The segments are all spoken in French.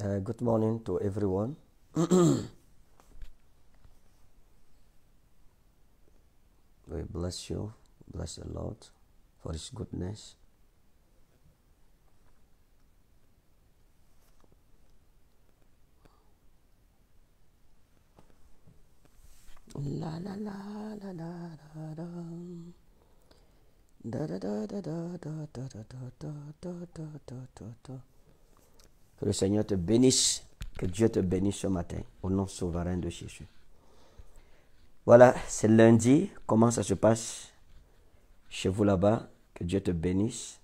Uh, good morning to everyone. we bless you, bless the Lord for His goodness. La la la la la Da da da da da da da da da da da da da da. Que le Seigneur te bénisse. Que Dieu te bénisse ce matin. Au nom souverain de Jésus. Voilà, c'est lundi. Comment ça se passe chez vous là-bas? Que Dieu te bénisse.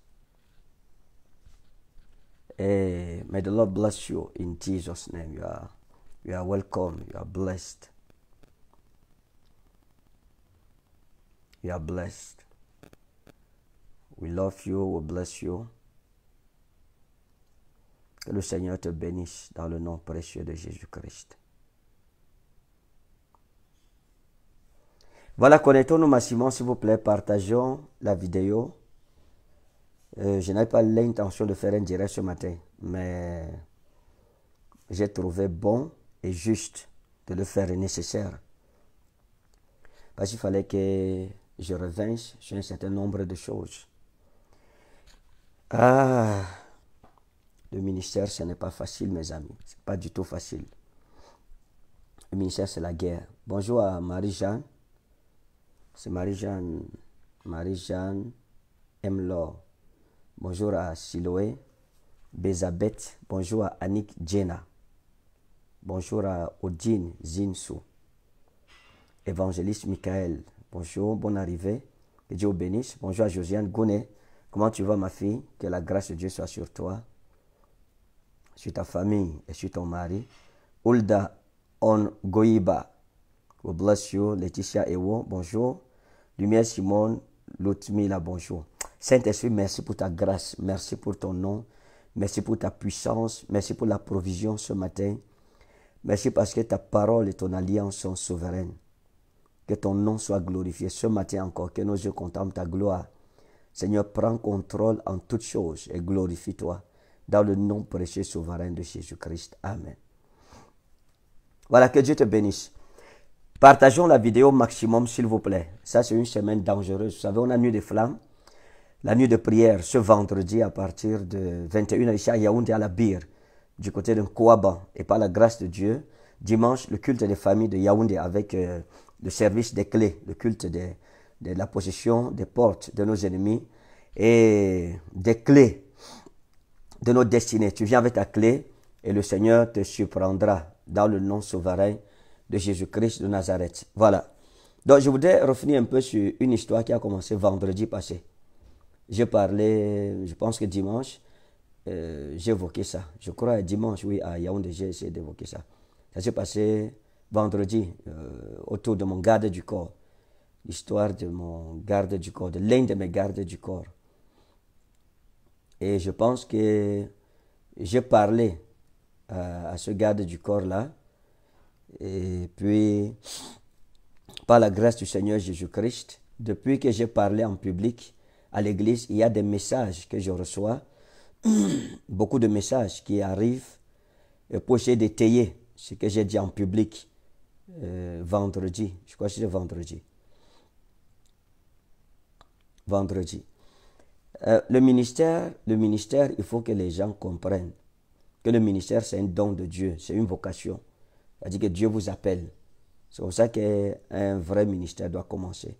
Et may the Lord bless you in Jesus' name. You are, you are welcome. You are blessed. You are blessed. We love you. We bless you. Que le Seigneur te bénisse dans le nom précieux de Jésus-Christ. Voilà, connectons-nous massivement, s'il vous plaît, partageons la vidéo. Euh, je n'avais pas l'intention de faire un direct ce matin, mais j'ai trouvé bon et juste de le faire nécessaire. Parce qu'il fallait que je revienne sur un certain nombre de choses. Ah! Le ministère, ce n'est pas facile, mes amis. Ce n'est pas du tout facile. Le ministère, c'est la guerre. Bonjour à Marie-Jeanne. C'est Marie-Jeanne. Marie-Jeanne Mlor. Bonjour à Siloé. Bezabeth. Bonjour à Annick Jena. Bonjour à Odine Zinsou. Évangéliste Michael. Bonjour, bonne arrivée. Dieu bénisse. Bonjour à Josiane Gounet. Comment tu vas, ma fille Que la grâce de Dieu soit sur toi sur ta famille et sur ton mari. Ulda On We bless you. Laetitia Ewo, bonjour. Lumière Simone Lutmila, bonjour. Saint-Esprit, merci pour ta grâce. Merci pour ton nom. Merci pour ta puissance. Merci pour la provision ce matin. Merci parce que ta parole et ton alliance sont souveraines. Que ton nom soit glorifié ce matin encore. Que nos yeux contemplent ta gloire. Seigneur, prends contrôle en toutes choses et glorifie-toi dans le nom précieux souverain de Jésus-Christ. Amen. Voilà, que Dieu te bénisse. Partageons la vidéo maximum, s'il vous plaît. Ça, c'est une semaine dangereuse. Vous savez, on a nuit de flammes, la nuit de prière, ce vendredi à partir de 21h à Yaoundé, à la bière du côté de Kouaba, et par la grâce de Dieu. Dimanche, le culte des familles de Yaoundé avec euh, le service des clés, le culte de la possession des portes de nos ennemis et des clés de nos destinées. Tu viens avec ta clé et le Seigneur te surprendra dans le nom souverain de Jésus-Christ de Nazareth. Voilà. Donc je voudrais revenir un peu sur une histoire qui a commencé vendredi passé. J'ai parlé, je pense que dimanche, euh, j'ai évoqué ça. Je crois dimanche, oui, à Yaoundé, j'ai essayé d'évoquer ça. Ça s'est passé vendredi euh, autour de mon garde du corps. L'histoire de mon garde du corps, de l'un de mes gardes du corps. Et je pense que j'ai parlé euh, à, ce garde du corps-là. Et puis, par la grâce du Seigneur Jésus-Christ, depuis que j'ai parlé en public à l'église, il y a des messages que je reçois, beaucoup de messages qui arrivent pour essayer d'étayer ce que j'ai dit en public euh, vendredi. Je crois que c'est vendredi. Vendredi. Euh, le ministère, le ministère, il faut que les gens comprennent que le ministère, c'est un don de Dieu, c'est une vocation. C'est-à-dire que Dieu vous appelle. C'est pour ça qu'un vrai ministère doit commencer.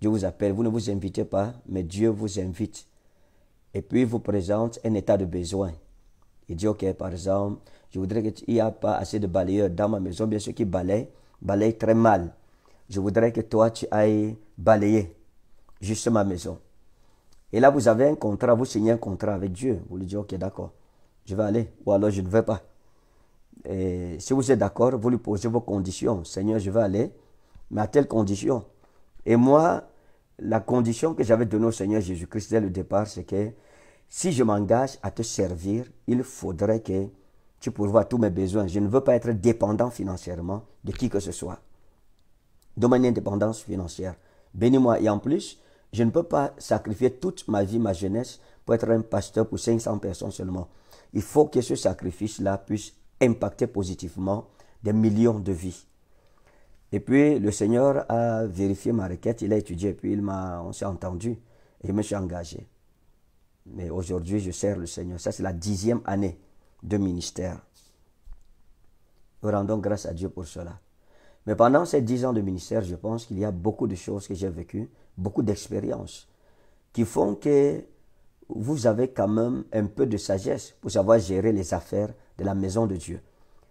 Dieu vous appelle, vous ne vous invitez pas, mais Dieu vous invite. Et puis, il vous présente un état de besoin. Il dit, OK, par exemple, je voudrais qu'il n'y ait pas assez de balayeurs dans ma maison. Bien sûr qui balayent, balayent très mal. Je voudrais que toi, tu ailles balayer juste ma maison. Et là, vous avez un contrat, vous signez un contrat avec Dieu. Vous lui dites, ok, d'accord, je vais aller, ou alors je ne vais pas. Et si vous êtes d'accord, vous lui posez vos conditions. Seigneur, je vais aller, mais à telle condition. Et moi, la condition que j'avais donnée au Seigneur Jésus-Christ dès le départ, c'est que si je m'engage à te servir, il faudrait que tu pourvoies tous mes besoins. Je ne veux pas être dépendant financièrement de qui que ce soit. De mon indépendance financière. Bénis-moi. Et en plus, je ne peux pas sacrifier toute ma vie, ma jeunesse, pour être un pasteur pour 500 personnes seulement. Il faut que ce sacrifice-là puisse impacter positivement des millions de vies. Et puis, le Seigneur a vérifié ma requête, il a étudié, puis il m'a, on s'est entendu, et je me suis engagé. Mais aujourd'hui, je sers le Seigneur. Ça, c'est la dixième année de ministère. Nous rendons grâce à Dieu pour cela. Mais pendant ces dix ans de ministère, je pense qu'il y a beaucoup de choses que j'ai vécues beaucoup d'expériences qui font que vous avez quand même un peu de sagesse pour savoir gérer les affaires de la maison de Dieu.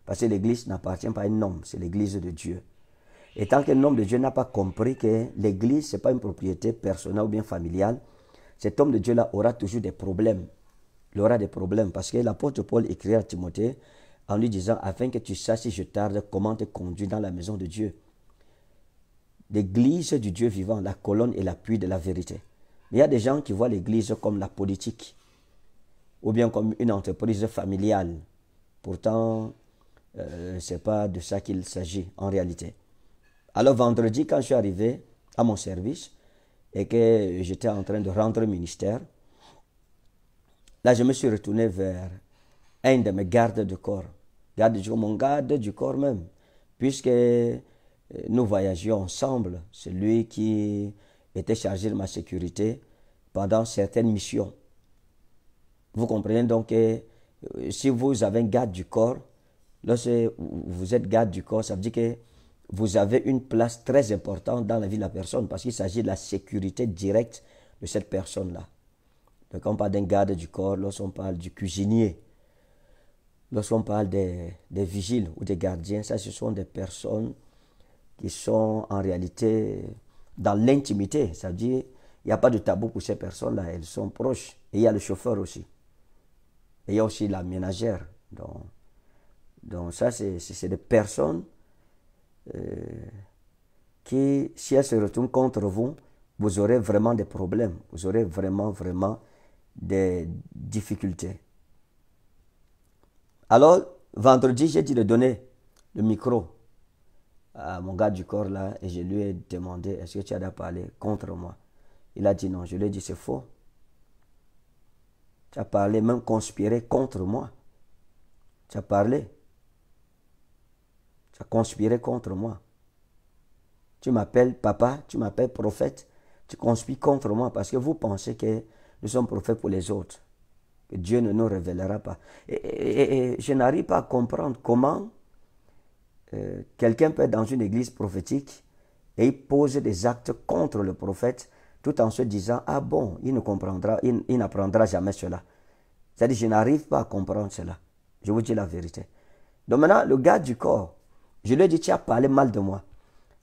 Parce que l'Église n'appartient pas à un homme, c'est l'Église de Dieu. Et tant qu'un homme de Dieu n'a pas compris que l'Église, ce n'est pas une propriété personnelle ou bien familiale, cet homme de Dieu-là aura toujours des problèmes. Il aura des problèmes. Parce que l'apôtre Paul écrit à Timothée en lui disant, afin que tu saches si je tarde, comment te conduire dans la maison de Dieu l'église du Dieu vivant, la colonne et l'appui de la vérité. il y a des gens qui voient l'église comme la politique ou bien comme une entreprise familiale. Pourtant, euh, ce n'est pas de ça qu'il s'agit en réalité. Alors vendredi, quand je suis arrivé à mon service et que j'étais en train de rendre ministère, là je me suis retourné vers un de mes gardes de corps, garde, mon garde du corps même, puisque euh, nous voyagions ensemble. C'est lui qui était chargé de ma sécurité pendant certaines missions. Vous comprenez donc que euh, euh, si vous avez un garde du corps, lorsque vous êtes garde du corps, ça veut dire que vous avez une place très importante dans la vie de la personne parce qu'il s'agit de la sécurité directe de cette personne-là. Donc on parle d'un garde du corps, lorsqu'on parle du cuisinier, lorsqu'on parle des, des vigiles ou des gardiens, ça ce sont des personnes qui sont en réalité dans l'intimité, c'est-à-dire il n'y a pas de tabou pour ces personnes-là, elles sont proches. Et il y a le chauffeur aussi. Et il y a aussi la ménagère. Donc, donc ça, c'est des personnes euh, qui, si elles se retournent contre vous, vous aurez vraiment des problèmes, vous aurez vraiment, vraiment des difficultés. Alors, vendredi, j'ai dit de donner le micro mon gars du corps là et je lui ai demandé est-ce que tu as parlé contre moi Il a dit non. Je lui ai dit c'est faux. Tu as parlé, même conspiré contre moi. Tu as parlé. Tu as conspiré contre moi. Tu m'appelles papa, tu m'appelles prophète, tu conspires contre moi parce que vous pensez que nous sommes prophètes pour les autres. Que Dieu ne nous révélera pas. et je n'arrive pas à comprendre comment euh, quelqu'un peut être dans une église prophétique et il pose des actes contre le prophète tout en se disant Ah bon, il ne comprendra, il, n'apprendra jamais cela. C'est-à-dire, je n'arrive pas à comprendre cela. Je vous dis la vérité. Donc maintenant, le garde du corps, je lui ai dit Tu as parlé mal de moi.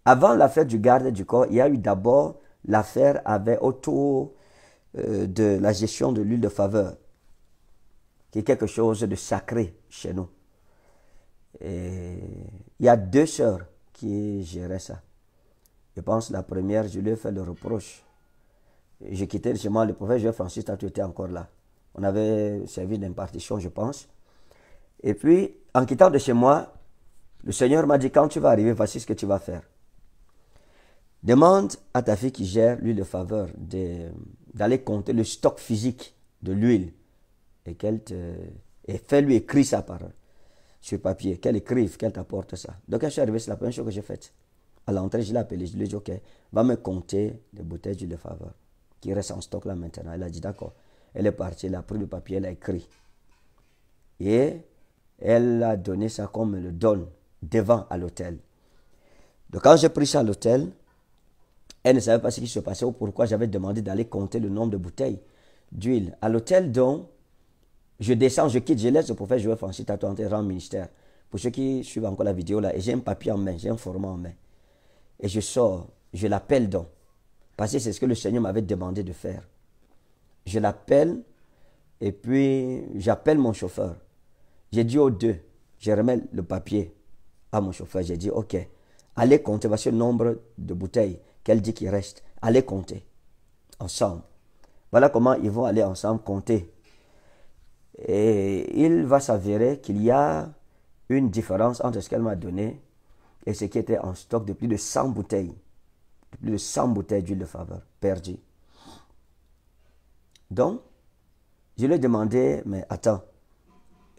Avant l'affaire du garde du corps, il y a eu d'abord l'affaire avec autour euh, de la gestion de l'huile de faveur, qui est quelque chose de sacré chez nous. Et il y a deux sœurs qui géraient ça. Je pense la première, je lui ai fait le reproche. J'ai quitté chez moi le prophète Jean Francis tu étais encore là. On avait servi d'impartition, je pense. Et puis, en quittant de chez moi, le Seigneur m'a dit, quand tu vas arriver, voici ce que tu vas faire. Demande à ta fille qui gère lui, de faveur d'aller compter le stock physique de l'huile et qu'elle te... Et fais-lui écrire sa parole sur papier, qu'elle écrive, qu'elle t'apporte ça. Donc, quand je suis arrivé, c'est la première chose que j'ai faite. À l'entrée, je l'ai appelé, je lui ai dit, OK, va me compter les bouteilles d'huile de faveur qui restent en stock là maintenant. Elle a dit, d'accord. Elle est partie, elle a pris le papier, elle a écrit. Et elle a donné ça comme le donne devant à l'hôtel. Donc, quand j'ai pris ça à l'hôtel, elle ne savait pas ce qui se passait ou pourquoi j'avais demandé d'aller compter le nombre de bouteilles d'huile. À l'hôtel, donc, je descends, je quitte, je laisse le prophète Joël Francis Tato entrer en ministère. Pour ceux qui suivent encore la vidéo là, j'ai un papier en main, j'ai un format en main. Et je sors, je l'appelle donc. Parce que c'est ce que le Seigneur m'avait demandé de faire. Je l'appelle et puis j'appelle mon chauffeur. J'ai dit aux deux, je remets le papier à mon chauffeur. J'ai dit, ok, allez compter, voici le nombre de bouteilles qu'elle dit qu'il reste. Allez compter ensemble. Voilà comment ils vont aller ensemble compter et il va s'avérer qu'il y a une différence entre ce qu'elle m'a donné et ce qui était en stock de plus de 100 bouteilles. De plus de 100 bouteilles d'huile de faveur perdues. Donc, je lui ai demandé, mais attends,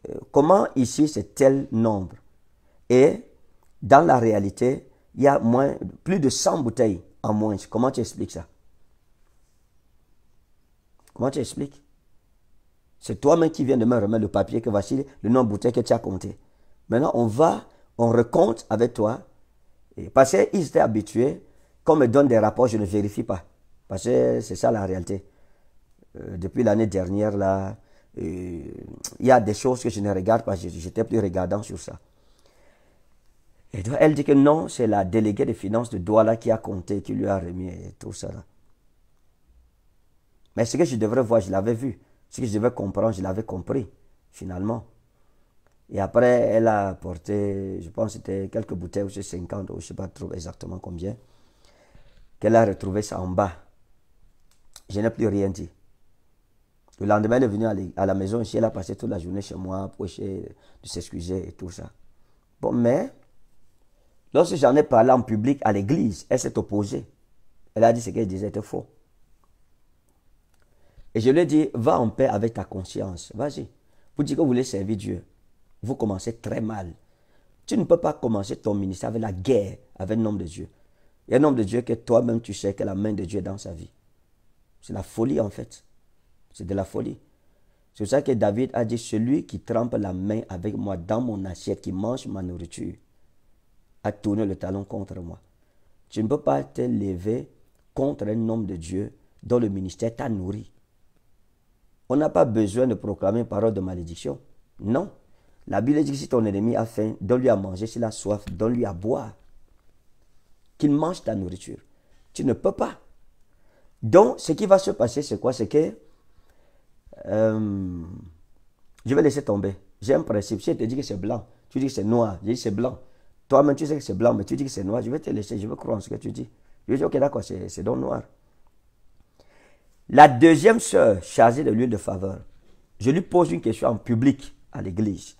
euh, comment ici c'est tel nombre Et dans la réalité, il y a moins, plus de 100 bouteilles en moins. Comment tu expliques ça Comment tu expliques c'est toi-même qui viens de me remettre le papier que voici le nombre de bouteilles que tu as compté. Maintenant, on va, on recompte avec toi. Et parce qu'ils étaient habitués, quand me donne des rapports, je ne vérifie pas. Parce que c'est ça la réalité. Euh, depuis l'année dernière, là, euh, il y a des choses que je ne regarde pas. J'étais plus regardant sur ça. Et donc, elle dit que non, c'est la déléguée des finances de Douala qui a compté, qui lui a remis tout ça. Mais ce que je devrais voir, je l'avais vu. Ce que je devais comprendre, je l'avais compris, finalement. Et après, elle a apporté, je pense, c'était quelques bouteilles, ou 50, ou je ne sais pas trop exactement combien, qu'elle a retrouvé ça en bas. Je n'ai plus rien dit. Le lendemain, elle est venue à la maison ici, elle a passé toute la journée chez moi, essayer de s'excuser et tout ça. Bon, mais, lorsque j'en ai parlé en public à l'église, elle s'est opposée. Elle a dit ce qu'elle disait était faux. Et je lui ai dit, va en paix avec ta conscience. Vas-y. Vous dites que vous voulez servir Dieu. Vous commencez très mal. Tu ne peux pas commencer ton ministère avec la guerre, avec nom de Dieu. Il y a un homme de Dieu que toi-même tu sais que la main de Dieu est dans sa vie. C'est la folie en fait. C'est de la folie. C'est pour ça que David a dit, celui qui trempe la main avec moi dans mon assiette, qui mange ma nourriture, a tourné le talon contre moi. Tu ne peux pas te lever contre un homme de Dieu dont le ministère t'a nourri. On n'a pas besoin de proclamer une parole de malédiction. Non. La Bible dit que si ton ennemi a faim, donne-lui à manger. S'il a soif, donne-lui à boire. Qu'il mange ta nourriture. Tu ne peux pas. Donc, ce qui va se passer, c'est quoi C'est que euh, je vais laisser tomber. J'ai un principe. Si je te dis que c'est blanc, tu dis que c'est noir. Je dis c'est blanc. Toi-même, tu sais que c'est blanc, mais tu dis que c'est noir. Je vais te laisser. Je vais croire en ce que tu dis. Je dis, ok, d'accord, c'est donc noir. La deuxième sœur chargée de l'huile de faveur, je lui pose une question en public à l'église.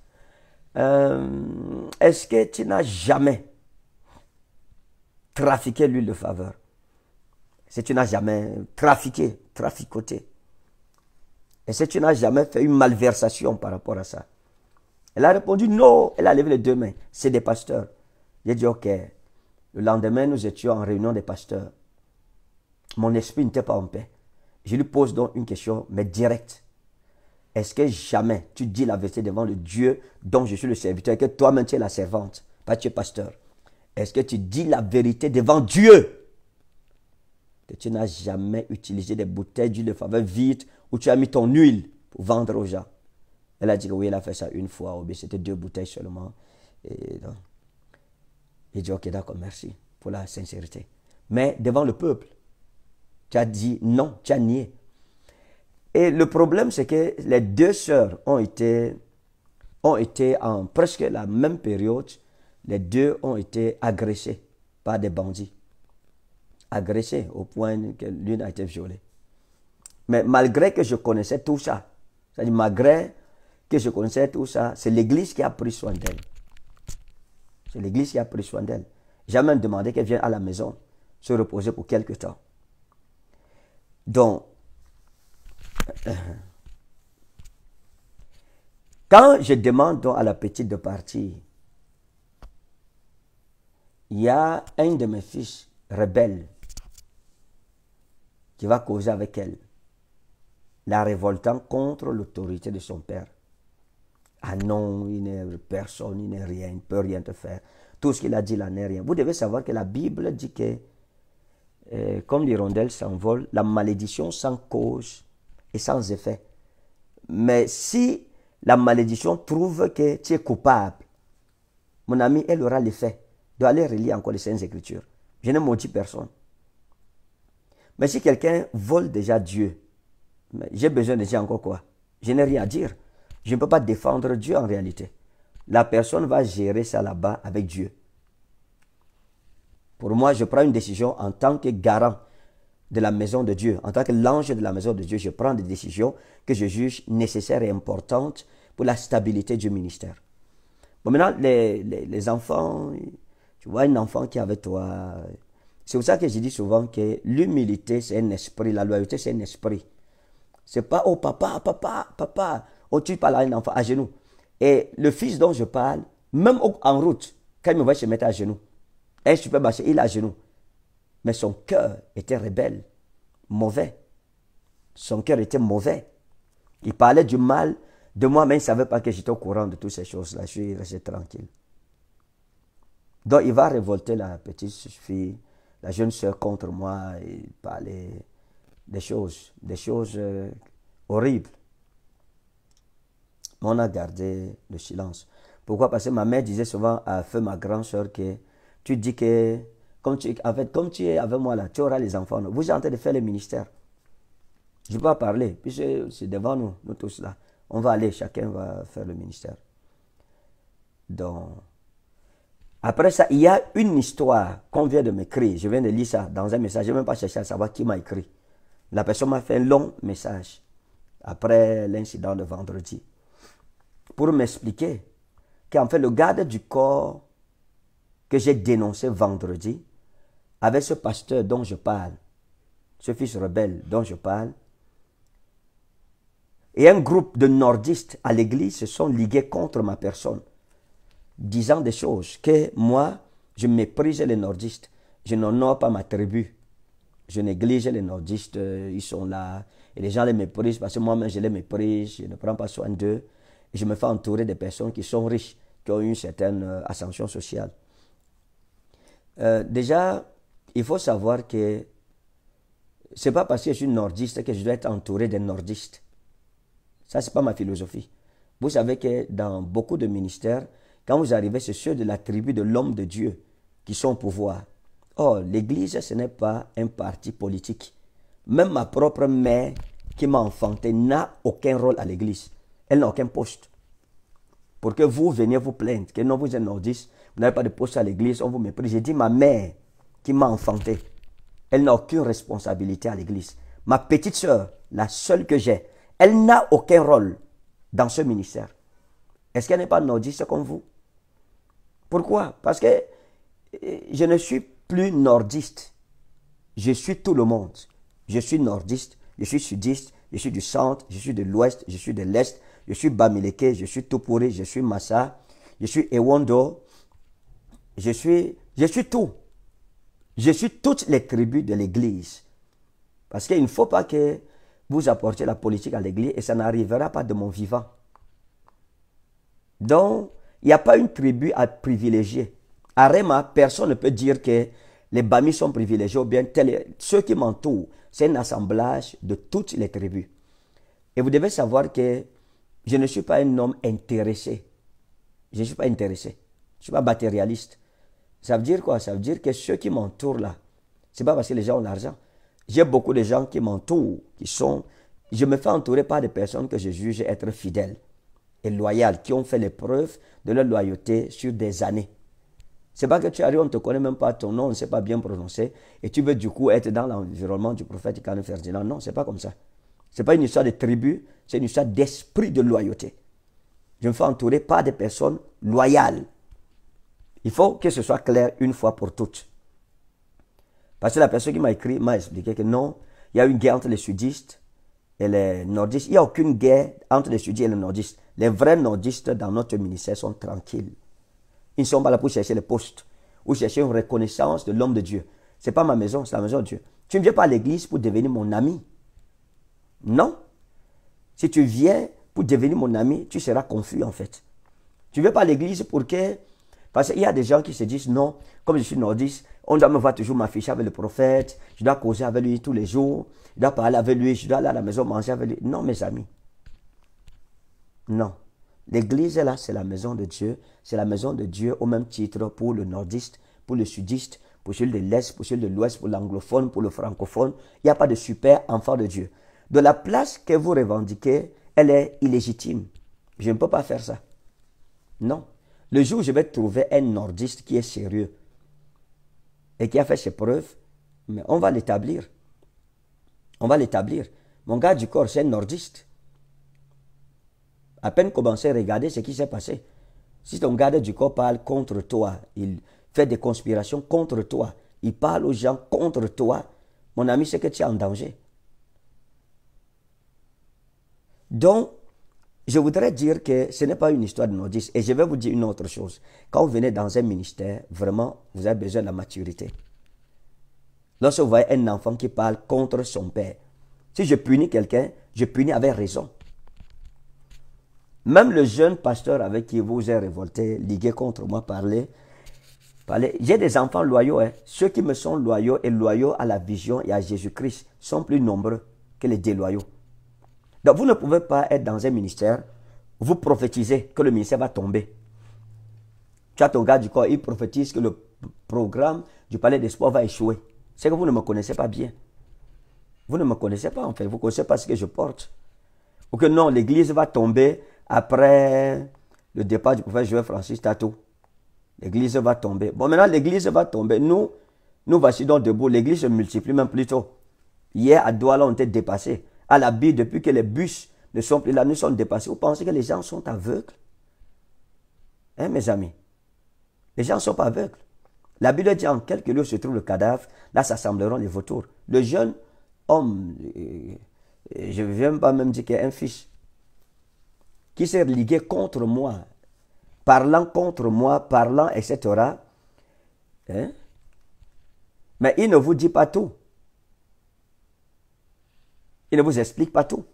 Euh, est-ce que tu n'as jamais trafiqué l'huile de faveur Est-ce que tu n'as jamais trafiqué, traficoté. Et si tu n'as jamais fait une malversation par rapport à ça. Elle a répondu non. Elle a levé les deux mains. C'est des pasteurs. J'ai dit ok. Le lendemain, nous étions en réunion des pasteurs. Mon esprit n'était pas en paix. Je lui pose donc une question, mais directe. Est-ce que jamais tu dis la vérité devant le Dieu dont je suis le serviteur et que toi-même tu es la servante, pas tu es pasteur Est-ce que tu dis la vérité devant Dieu que tu n'as jamais utilisé des bouteilles d'huile de faveur vide où tu as mis ton huile pour vendre aux gens. Elle a dit que oui, elle a fait ça une fois, ou c'était deux bouteilles seulement. il dit, ok, d'accord, merci pour la sincérité. Mais devant le peuple, tu as dit non, tu as nié. Et le problème, c'est que les deux sœurs ont été, ont été en presque la même période, les deux ont été agressées par des bandits. Agressées au point que l'une a été violée. Mais malgré que je connaissais tout ça, c'est-à-dire malgré que je connaissais tout ça, c'est l'Église qui a pris soin d'elle. C'est l'Église qui a pris soin d'elle. J'ai même demandé qu'elle vienne à la maison se reposer pour quelques temps. Donc, quand je demande donc à la petite de partir, il y a un de mes fils rebelle qui va causer avec elle, la révoltant contre l'autorité de son père. Ah non, il n'est personne, il n'est rien, il ne peut rien te faire. Tout ce qu'il a dit là n'est rien. Vous devez savoir que la Bible dit que euh, comme l'hirondelle s'envole, la malédiction sans cause et sans effet. Mais si la malédiction trouve que tu es coupable, mon ami, elle aura l'effet de aller relire encore les Saintes Écritures. Je ne maudis personne. Mais si quelqu'un vole déjà Dieu, j'ai besoin de dire encore quoi Je n'ai rien à dire. Je ne peux pas défendre Dieu en réalité. La personne va gérer ça là-bas avec Dieu. Pour moi, je prends une décision en tant que garant de la maison de Dieu, en tant que l'ange de la maison de Dieu, je prends des décisions que je juge nécessaires et importantes pour la stabilité du ministère. Bon, maintenant, les, enfants, tu vois un enfant qui est avec toi. C'est pour ça que je dis souvent que l'humilité, c'est un esprit, la loyauté, c'est un esprit. C'est pas, oh papa, papa, papa, oh tu parles à un enfant à genoux. Et le fils dont je parle, même en route, quand il me voit se mettre à genoux, et eh, je peux marcher, il a genoux. Mais son cœur était rebelle, mauvais. Son cœur était mauvais. Il parlait du mal de moi, mais il ne savait pas que j'étais au courant de toutes ces choses-là. Je suis resté tranquille. Donc il va révolter la petite fille, la jeune soeur contre moi Il parlait des choses, des choses euh, horribles. Mais on a gardé le silence. Pourquoi Parce que ma mère disait souvent à feu ma grande soeur que tu dis que, comme tu, avec, comme tu es avec moi là, tu auras les enfants. Vous êtes en train de faire le ministère. Je ne peux pas parler, puisque c'est devant nous, nous tous là. On va aller, chacun va faire le ministère. Donc, après ça, il y a une histoire qu'on vient de m'écrire. Je viens de lire ça dans un message. Je n'ai même pas cherché à savoir qui m'a écrit. La personne m'a fait un long message après l'incident de vendredi pour m'expliquer qu'en fait, le garde du corps que j'ai dénoncé vendredi avec ce pasteur dont je parle, ce fils rebelle dont je parle, et un groupe de nordistes à l'église se sont ligués contre ma personne, disant des choses que moi, je méprise les nordistes, je n'honore pas ma tribu, je néglige les nordistes, euh, ils sont là, et les gens les méprisent parce que moi-même je les méprise, je ne prends pas soin d'eux, et je me fais entourer des personnes qui sont riches, qui ont une certaine euh, ascension sociale. Euh, déjà, il faut savoir que c'est pas parce que je suis nordiste que je dois être entouré de nordistes. Ça, n'est pas ma philosophie. Vous savez que dans beaucoup de ministères, quand vous arrivez, c'est ceux de la tribu de l'homme de Dieu qui sont au pouvoir. Oh, l'Église, ce n'est pas un parti politique. Même ma propre mère qui m'a enfanté n'a aucun rôle à l'Église. Elle n'a aucun poste. Pour que vous veniez vous plaindre que non, vous êtes nordiste, vous n'avez pas de poste à l'église, on vous méprise. J'ai dit, ma mère qui m'a enfanté, elle n'a aucune responsabilité à l'église. Ma petite sœur, la seule que j'ai, elle n'a aucun rôle dans ce ministère. Est-ce qu'elle n'est pas nordiste comme vous Pourquoi Parce que eh, je ne suis plus nordiste. Je suis tout le monde. Je suis nordiste, je suis sudiste, je suis du centre, je suis de l'ouest, je suis de l'est, je suis Bamileke, je suis Topouré, je suis Massa, je suis Ewondo, je suis, je suis tout. Je suis toutes les tribus de l'Église. Parce qu'il ne faut pas que vous apportiez la politique à l'Église et ça n'arrivera pas de mon vivant. Donc, il n'y a pas une tribu à privilégier. À Réma, personne ne peut dire que les Bamis sont privilégiés ou bien ceux qui m'entourent. C'est un assemblage de toutes les tribus. Et vous devez savoir que je ne suis pas un homme intéressé. Je ne suis pas intéressé. Je ne suis pas matérialiste. Ça veut dire quoi Ça veut dire que ceux qui m'entourent là, ce n'est pas parce que les gens ont l'argent. J'ai beaucoup de gens qui m'entourent, qui sont. Je me fais entourer par des personnes que je juge être fidèles et loyales, qui ont fait l'épreuve de leur loyauté sur des années. Ce n'est pas que tu arrives, on ne te connaît même pas, ton nom on ne sait pas bien prononcer, et tu veux du coup être dans l'environnement du prophète Khan Ferdinand. Non, n'est pas comme ça. Ce n'est pas une histoire de tribu, c'est une histoire d'esprit de loyauté. Je me fais entourer par des personnes loyales, il faut que ce soit clair une fois pour toutes. Parce que la personne qui m'a écrit m'a expliqué que non, il y a une guerre entre les sudistes et les nordistes. Il n'y a aucune guerre entre les sudistes et les nordistes. Les vrais nordistes dans notre ministère sont tranquilles. Ils ne sont pas là pour chercher le poste ou chercher une reconnaissance de l'homme de Dieu. Ce n'est pas ma maison, c'est la maison de Dieu. Tu ne viens pas à l'église pour devenir mon ami. Non. Si tu viens pour devenir mon ami, tu seras confus en fait. Tu ne viens pas à l'église pour que parce qu'il y a des gens qui se disent non, comme je suis nordiste, on doit me voir toujours m'afficher avec le prophète, je dois causer avec lui tous les jours, je dois parler avec lui, je dois aller à la maison manger avec lui. Non, mes amis. Non. L'église, là, c'est la maison de Dieu. C'est la maison de Dieu au même titre pour le nordiste, pour le sudiste, pour celui de l'Est, pour celui de l'Ouest, pour l'anglophone, pour le francophone. Il n'y a pas de super enfant de Dieu. De la place que vous revendiquez, elle est illégitime. Je ne peux pas faire ça. Non. Le jour où je vais trouver un nordiste qui est sérieux et qui a fait ses preuves, mais on va l'établir. On va l'établir. Mon gars du corps, c'est un nordiste. À peine commencé à regarder ce qui s'est passé. Si ton garde du corps parle contre toi, il fait des conspirations contre toi, il parle aux gens contre toi, mon ami, c'est que tu es en danger. Donc, je voudrais dire que ce n'est pas une histoire de maudice. Et je vais vous dire une autre chose. Quand vous venez dans un ministère, vraiment, vous avez besoin de la maturité. Lorsque vous voyez un enfant qui parle contre son père, si je punis quelqu'un, je punis avec raison. Même le jeune pasteur avec qui vous êtes révolté, ligué contre moi, parlait. J'ai des enfants loyaux. Hein. Ceux qui me sont loyaux et loyaux à la vision et à Jésus-Christ sont plus nombreux que les déloyaux. Donc vous ne pouvez pas être dans un ministère, vous prophétisez que le ministère va tomber. Tu as ton gars du corps, il prophétise que le programme du palais des sports va échouer. C'est que vous ne me connaissez pas bien. Vous ne me connaissez pas en fait, vous ne connaissez pas ce que je porte. Ou que non, l'église va tomber après le départ du prophète Joël Francis Tatou. L'église va tomber. Bon, maintenant, l'église va tomber. Nous, nous voici donc debout. L'église se multiplie même plus tôt. Hier, à Douala, on était dépassés à la Bible depuis que les bus ne sont plus là, nous sommes dépassés. Vous pensez que les gens sont aveugles Hein, mes amis Les gens ne sont pas aveugles. La Bible dit en quelques lieu se trouve le cadavre, là s'assembleront les vautours. Le jeune homme, euh, euh, je ne viens pas même dire qu'il y a un fils, qui s'est ligué contre moi, parlant contre moi, parlant, etc. Hein? Mais il ne vous dit pas tout ne vous explique pas tout.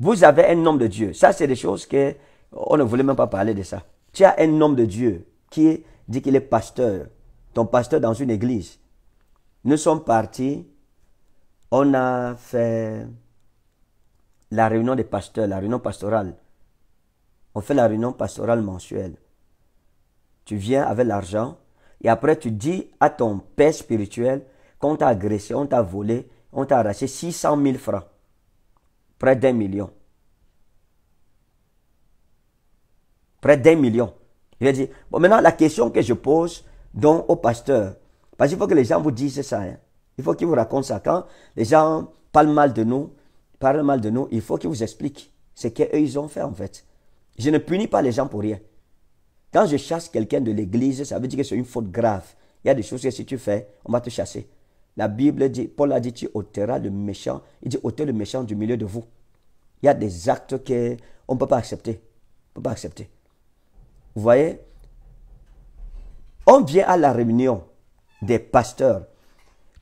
Vous avez un homme de Dieu. Ça, c'est des choses que on ne voulait même pas parler de ça. Tu as un homme de Dieu qui dit qu'il est pasteur, ton pasteur dans une église. Nous sommes partis, on a fait la réunion des pasteurs, la réunion pastorale. On fait la réunion pastorale mensuelle. Tu viens avec l'argent et après tu dis à ton père spirituel qu'on t'a agressé, on t'a volé, on t'a arraché 600 000 francs, près d'un million. Près d'un million. Je dire bon, maintenant, la question que je pose donc, au pasteur, parce qu'il faut que les gens vous disent ça, hein. il faut qu'ils vous racontent ça. Quand les gens parlent mal de nous, parlent mal de nous, il faut qu'ils vous expliquent ce qu'ils ont fait en fait. Je ne punis pas les gens pour rien. Quand je chasse quelqu'un de l'église, ça veut dire que c'est une faute grave. Il y a des choses que si tu fais, on va te chasser. La Bible dit, Paul a dit, tu ôteras le méchant. Il dit, ôter le méchant du milieu de vous. Il y a des actes qu'on ne peut pas accepter. On ne peut pas accepter. Vous voyez On vient à la réunion des pasteurs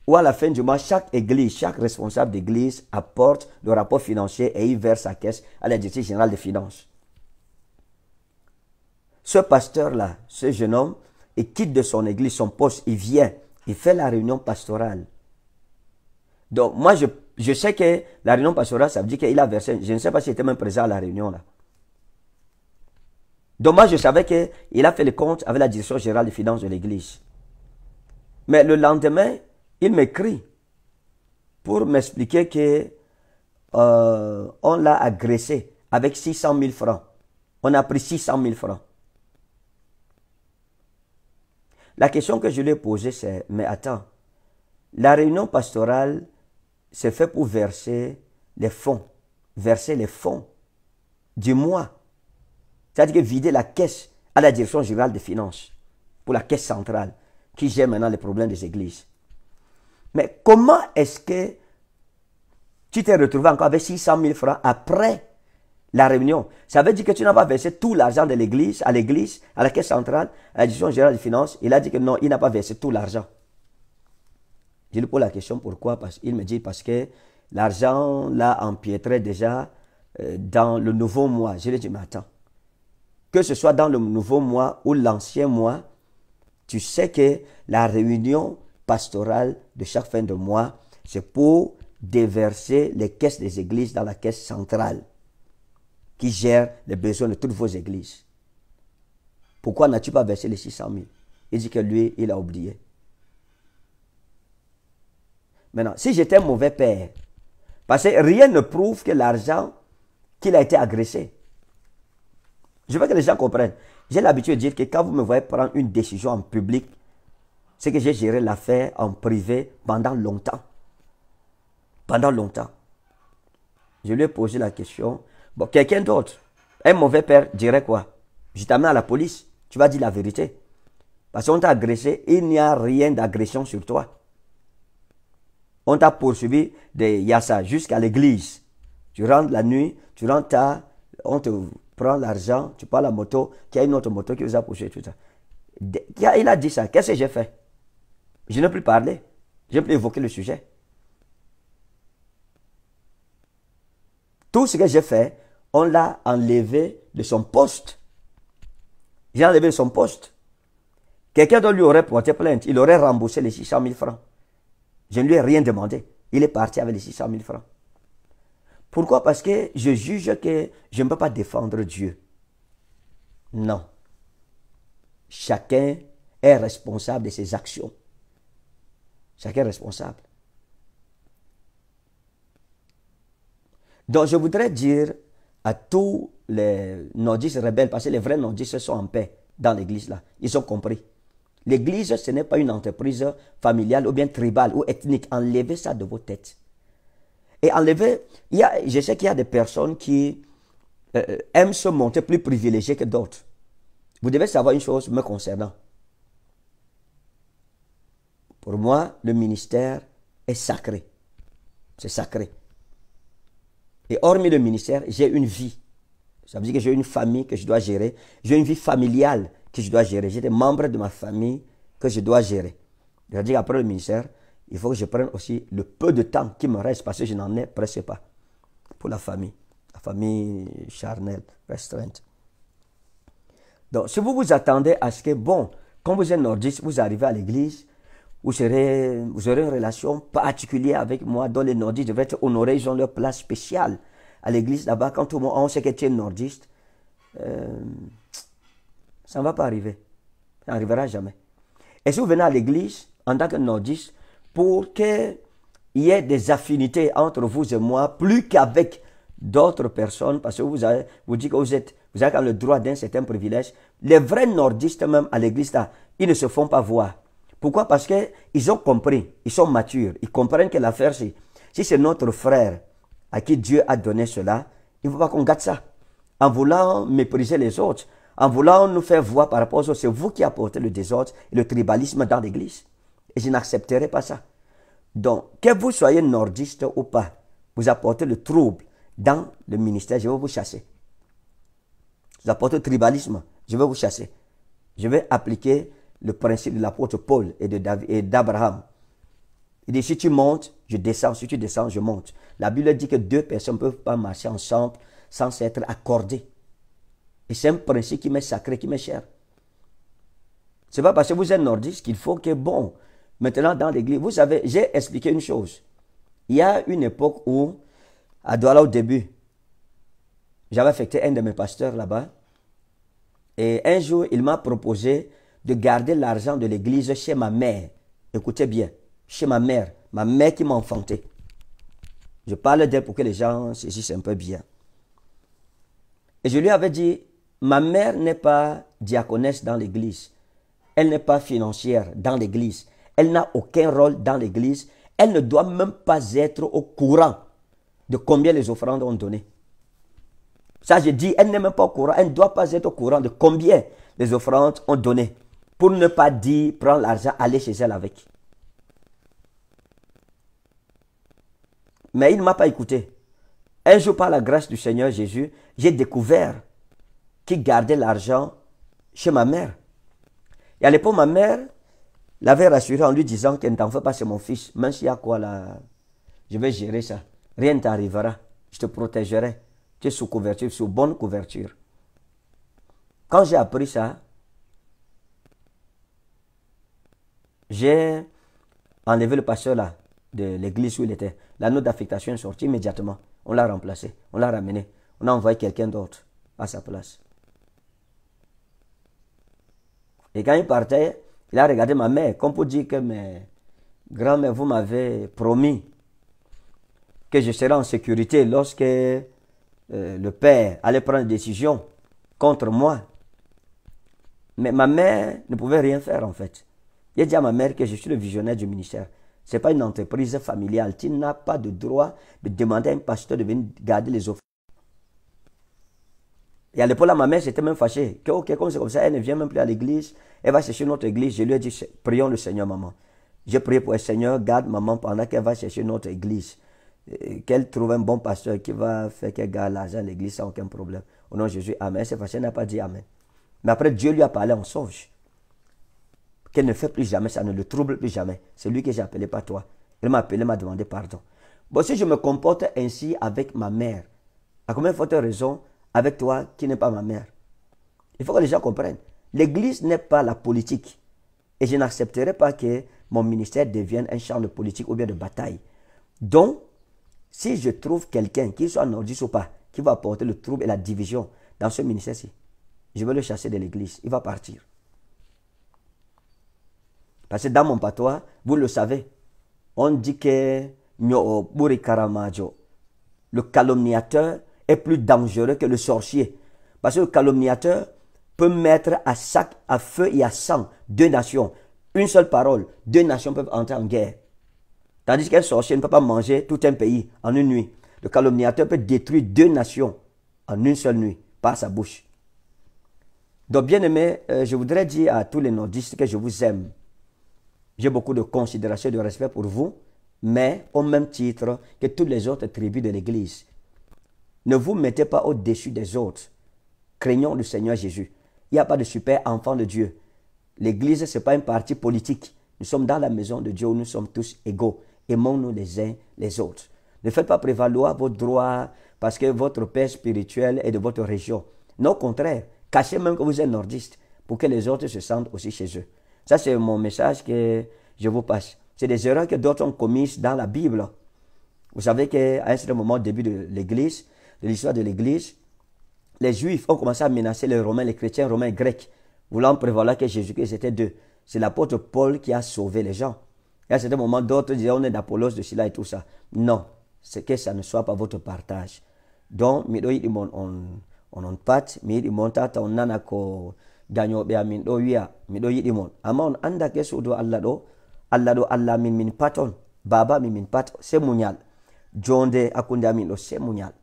où à la fin du mois, chaque église, chaque responsable d'église apporte le rapport financier et il verse sa caisse à la direction générale des finances. Ce pasteur-là, ce jeune homme, il quitte de son église, son poste, il vient il fait la réunion pastorale. Donc, moi, je, sais que la réunion pastorale, ça veut dire qu'il a versé. Je ne sais pas s'il était même présent à la réunion, là. Donc, moi, je savais qu'il a fait le compte avec la direction générale des finances de l'Église. Mais le lendemain, il m'écrit pour m'expliquer que euh, on l'a agressé avec 600 000 francs. On a pris 600 000 francs. La question que je lui ai posée, c'est, mais attends, la réunion pastorale, c'est fait pour verser les fonds, verser les fonds du mois. C'est-à-dire vider la caisse à la direction générale des finances, pour la caisse centrale, qui gère maintenant les problèmes des églises. Mais comment est-ce que tu t'es retrouvé encore avec 600 000 francs après la réunion. Ça veut dire que tu n'as pas versé tout l'argent de l'église à l'église, à la caisse centrale, à la direction générale des finances. Il a dit que non, il n'a pas versé tout l'argent. Je lui pose la question pourquoi parce, Il me dit parce que l'argent l'a empiétré déjà euh, dans le nouveau mois. Je lui dis mais attends, que ce soit dans le nouveau mois ou l'ancien mois, tu sais que la réunion pastorale de chaque fin de mois, c'est pour déverser les caisses des églises dans la caisse centrale qui gère les besoins de toutes vos églises. Pourquoi n'as-tu pas versé les 600 000 Il dit que lui, il a oublié. Maintenant, si j'étais un mauvais père, parce que rien ne prouve que l'argent qu'il a été agressé. Je veux que les gens comprennent. J'ai l'habitude de dire que quand vous me voyez prendre une décision en public, c'est que j'ai géré l'affaire en privé pendant longtemps. Pendant longtemps. Je lui ai posé la question quelqu'un d'autre, un mauvais père dirait quoi Je t'amène à la police, tu vas dire la vérité. Parce qu'on t'a agressé, il n'y a rien d'agression sur toi. On t'a poursuivi de Yassa jusqu'à l'église. Tu rentres la nuit, tu rentres tard, on te prend l'argent, tu prends la moto, Qui y a une autre moto qui vous a poussé, tout ça. Il a dit ça, qu'est-ce que j'ai fait Je n'ai plus parlé, je n'ai plus évoqué le sujet. Tout ce que j'ai fait, on l'a enlevé de son poste. J'ai enlevé de son poste. Quelqu'un d'autre lui aurait porté plainte. Il aurait remboursé les 600 000 francs. Je ne lui ai rien demandé. Il est parti avec les 600 000 francs. Pourquoi Parce que je juge que je ne peux pas défendre Dieu. Non. Chacun est responsable de ses actions. Chacun est responsable. Donc je voudrais dire à tous les nordistes rebelles, parce que les vrais nordistes sont en paix dans l'église là. Ils ont compris. L'église, ce n'est pas une entreprise familiale ou bien tribale ou ethnique. Enlevez ça de vos têtes. Et enlevez, il a, je sais qu'il y a des personnes qui euh, euh, aiment se monter plus privilégiées que d'autres. Vous devez savoir une chose me concernant. Pour moi, le ministère est sacré. C'est sacré. Et hormis le ministère, j'ai une vie. Ça veut dire que j'ai une famille que je dois gérer. J'ai une vie familiale que je dois gérer. J'ai des membres de ma famille que je dois gérer. C'est-à-dire qu'après le ministère, il faut que je prenne aussi le peu de temps qui me reste parce que je n'en ai presque pas pour la famille, la famille charnelle, restreinte. Donc, si vous vous attendez à ce que, bon, quand vous êtes nordiste, vous arrivez à l'église, vous aurez, vous aurez une relation particulière avec moi dans les nordistes. Je être honoré, ils ont leur place spéciale à l'église là-bas. Quand tout le monde, sait que tu es nordiste, euh, ça ne va pas arriver. Ça n'arrivera jamais. Et si vous venez à l'église en tant que nordiste, pour qu'il y ait des affinités entre vous et moi, plus qu'avec d'autres personnes, parce que vous, avez, vous dites que vous, êtes, vous avez le droit d'un certain privilège, les vrais nordistes même à l'église là, ils ne se font pas voir. Pourquoi Parce qu'ils ont compris, ils sont matures, ils comprennent que l'affaire, c'est. si c'est notre frère à qui Dieu a donné cela, il ne faut pas qu'on gâte ça. En voulant mépriser les autres, en voulant nous faire voir par rapport aux autres, c'est vous qui apportez le désordre et le tribalisme dans l'Église. Et je n'accepterai pas ça. Donc, que vous soyez nordiste ou pas, vous apportez le trouble dans le ministère, je vais vous chasser. Vous apportez le tribalisme, je vais vous chasser. Je vais appliquer le principe de l'apôtre Paul et d'Abraham. Il dit, si tu montes, je descends, si tu descends, je monte. La Bible dit que deux personnes ne peuvent pas marcher ensemble sans s'être accordées. Et c'est un principe qui m'est sacré, qui m'est cher. Ce n'est pas parce que vous êtes nordiste qu'il faut que, bon, maintenant dans l'église, vous savez, j'ai expliqué une chose. Il y a une époque où, à Douala au début, j'avais affecté un de mes pasteurs là-bas. Et un jour, il m'a proposé de garder l'argent de l'église chez ma mère. Écoutez bien, chez ma mère, ma mère qui m'a enfanté. Je parle d'elle pour que les gens saisissent un peu bien. Et je lui avais dit, ma mère n'est pas diaconesse dans l'église. Elle n'est pas financière dans l'église. Elle n'a aucun rôle dans l'église. Elle ne doit même pas être au courant de combien les offrandes ont donné. Ça, je dis, elle n'est même pas au courant. Elle ne doit pas être au courant de combien les offrandes ont donné pour ne pas dire prendre l'argent, aller chez elle avec. Mais il ne m'a pas écouté. Un jour, par la grâce du Seigneur Jésus, j'ai découvert qu'il gardait l'argent chez ma mère. Et à l'époque, ma mère l'avait rassuré en lui disant qu'elle ne t'en pas, c'est mon fils. Même s'il y a quoi là, je vais gérer ça. Rien ne t'arrivera. Je te protégerai. Tu es sous couverture, sous bonne couverture. Quand j'ai appris ça, J'ai enlevé le pasteur là de l'église où il était. La note d'affectation est sortie immédiatement. On l'a remplacé, on l'a ramené. On a envoyé quelqu'un d'autre à sa place. Et quand il partait, il a regardé ma mère, comme pour dire que mes grand-mère, vous m'avez promis que je serai en sécurité lorsque euh, le père allait prendre une décision contre moi. Mais ma mère ne pouvait rien faire en fait. J'ai dit à ma mère que je suis le visionnaire du ministère. Ce n'est pas une entreprise familiale. Tu n'as pas de droit de demander à un pasteur de venir garder les offres. Et à l'époque, ma mère s'était même fâchée. ok, comme c'est comme ça, elle ne vient même plus à l'église. Elle va chercher notre église. Je lui ai dit, prions le Seigneur, maman. J'ai prié pour le Seigneur, garde maman pendant qu'elle va chercher notre église. Euh, qu'elle trouve un bon pasteur qui va faire qu'elle garde l'argent à l'église sans aucun problème. Au nom de Jésus, Amen. C'est fâché, elle n'a pas dit Amen. Mais après, Dieu lui a parlé en songe qu'elle ne fait plus jamais ça, ne le trouble plus jamais. C'est lui que j'ai appelé, pas toi. Elle m'a appelé, m'a demandé pardon. Bon, si je me comporte ainsi avec ma mère, à combien faut-il raison avec toi qui n'est pas ma mère Il faut que les gens comprennent. L'Église n'est pas la politique. Et je n'accepterai pas que mon ministère devienne un champ de politique ou bien de bataille. Donc, si je trouve quelqu'un, qu'il soit nordiste ou pas, qui va apporter le trouble et la division dans ce ministère-ci, je vais le chasser de l'Église. Il va partir. Parce que dans mon patois, vous le savez, on dit que le calomniateur est plus dangereux que le sorcier. Parce que le calomniateur peut mettre à sac, à feu et à sang deux nations. Une seule parole, deux nations peuvent entrer en guerre. Tandis qu'un sorcier ne peut pas manger tout un pays en une nuit. Le calomniateur peut détruire deux nations en une seule nuit par sa bouche. Donc, bien aimé, euh, je voudrais dire à tous les nordistes que je vous aime. J'ai beaucoup de considération et de respect pour vous, mais au même titre que toutes les autres tribus de l'Église. Ne vous mettez pas au-dessus des autres. Craignons le Seigneur Jésus. Il n'y a pas de super enfant de Dieu. L'Église, ce n'est pas une parti politique. Nous sommes dans la maison de Dieu nous sommes tous égaux. Aimons-nous les uns les autres. Ne faites pas prévaloir vos droits parce que votre père spirituel est de votre région. Non, au contraire, cachez même que vous êtes nordiste pour que les autres se sentent aussi chez eux. Ça, c'est mon message que je vous passe. C'est des erreurs que d'autres ont commises dans la Bible. Vous savez qu'à un certain moment, au début de l'Église, de l'histoire de l'Église, les Juifs ont commencé à menacer les Romains, les chrétiens romains grecs, voulant prévoir que Jésus-Christ était d'eux. C'est l'apôtre Paul qui a sauvé les gens. Et à un certain moment, d'autres disaient, on est d'Apollos, de Silla et tout ça. Non, c'est que ça ne soit pas votre partage. Donc, on, en on, on, en on, on, dañoɓe amin ɗo wiya miɗo yiɗi mon amma on anda kesudo allah ɗo allah ɗo allah min min pat on baba min min pat se muñal jonde hakkunde amin ɗo se muñal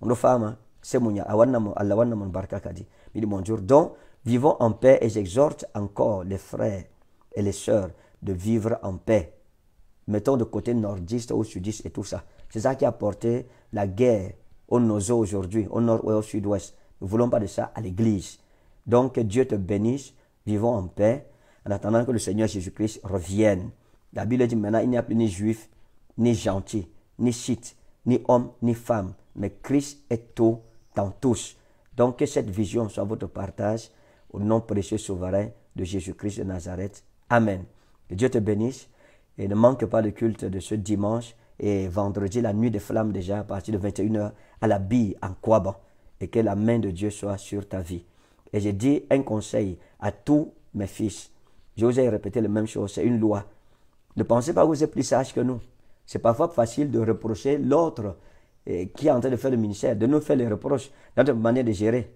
on ɗo fama se muñal a allah wanna mon barka kadi miɗi bonjour. donc vivons en paix et j'exhorte encore les frères et les sœurs de vivre en paix mettons de côté nordiste ou sudiste et tout ça c'est ça qui a porté la guerre au nos aujourd'hui au nord et au sud-ouest nous voulons pas de ça à l'église donc que Dieu te bénisse, vivons en paix, en attendant que le Seigneur Jésus-Christ revienne. La Bible dit maintenant, il n'y a plus ni juif, ni gentil, ni chite, ni homme, ni femme, mais Christ est tout dans tous. Donc que cette vision soit votre partage au nom précieux souverain de Jésus-Christ de Nazareth. Amen. Que Dieu te bénisse et ne manque pas le culte de ce dimanche et vendredi, la nuit des flammes déjà à partir de 21h à la bille en Kouaban et que la main de Dieu soit sur ta vie. Et j'ai dit un conseil à tous mes fils. ai répéter la même chose, c'est une loi. Ne pensez pas que vous êtes plus sage que nous. C'est parfois facile de reprocher l'autre eh, qui est en train de faire le ministère, de nous faire les reproches, notre manière de gérer.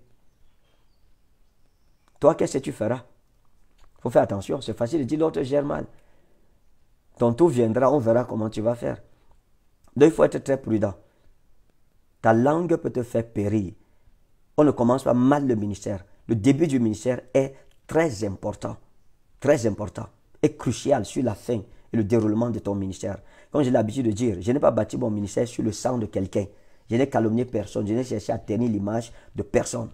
Toi, qu'est-ce que tu feras Il faut faire attention, c'est facile de dire l'autre gère mal. Ton tour viendra, on verra comment tu vas faire. Donc il faut être très prudent. Ta langue peut te faire périr. On ne commence pas mal le ministère le début du ministère est très important, très important et crucial sur la fin et le déroulement de ton ministère. Comme j'ai l'habitude de dire, je n'ai pas bâti mon ministère sur le sang de quelqu'un. Je n'ai calomnié personne, je n'ai cherché à tenir l'image de personne.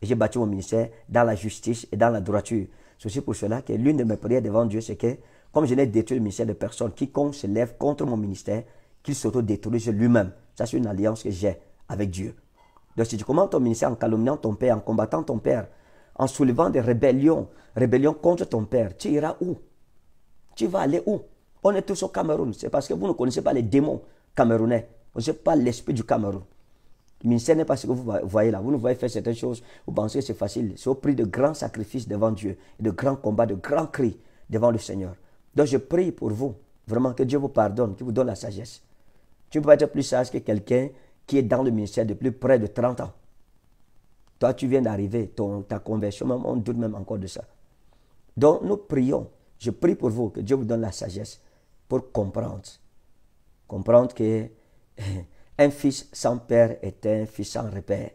j'ai bâti mon ministère dans la justice et dans la droiture. C'est pour cela que l'une de mes prières devant Dieu, c'est que, comme je n'ai détruit le ministère de personne, quiconque se lève contre mon ministère, qu'il sauto s'autodétruise lui-même. Ça, c'est une alliance que j'ai avec Dieu. Donc si tu commences ton ministère en calomniant ton père, en combattant ton père, en soulevant des rébellions, rébellions contre ton père, tu iras où Tu vas aller où On est tous au Cameroun. C'est parce que vous ne connaissez pas les démons camerounais. Vous ne pas l'esprit du Cameroun. Le ministère n'est pas ce que vous voyez là. Vous nous voyez faire certaines choses, vous pensez que c'est facile. C'est au prix de grands sacrifices devant Dieu, de grands combats, de grands cris devant le Seigneur. Donc je prie pour vous, vraiment que Dieu vous pardonne, qu'il vous donne la sagesse. Tu ne peux pas être plus sage que quelqu'un qui est dans le ministère depuis près de 30 ans. Toi, tu viens d'arriver, ta conversion, même, on doute même encore de ça. Donc, nous prions. Je prie pour vous, que Dieu vous donne la sagesse pour comprendre. Comprendre que un fils sans père est un fils sans repère.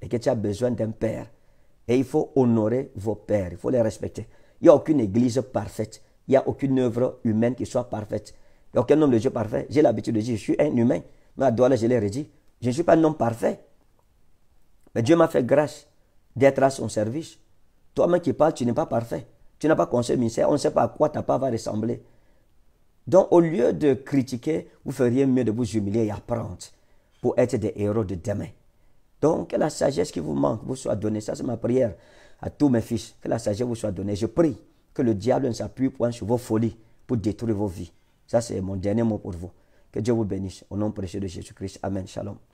Et que tu as besoin d'un père. Et il faut honorer vos pères, il faut les respecter. Il n'y a aucune église parfaite. Il n'y a aucune œuvre humaine qui soit parfaite. Il n'y a aucun homme de Dieu parfait. J'ai l'habitude de dire, je suis un humain. Mais je l'ai redit, je ne suis pas un homme parfait. Mais Dieu m'a fait grâce d'être à son service. Toi-même qui parle tu n'es pas parfait. Tu n'as pas le ministère. On ne sait pas à quoi ta part va ressembler. Donc, au lieu de critiquer, vous feriez mieux de vous humilier et apprendre pour être des héros de demain. Donc, que la sagesse qui vous manque vous soit donnée. Ça, c'est ma prière à tous mes fils. Que la sagesse vous soit donnée. Je prie que le diable ne s'appuie point sur vos folies pour détruire vos vies. Ça, c'est mon dernier mot pour vous. Que Dieu vous bénisse. Au nom précieux de Jésus-Christ. Amen. Shalom.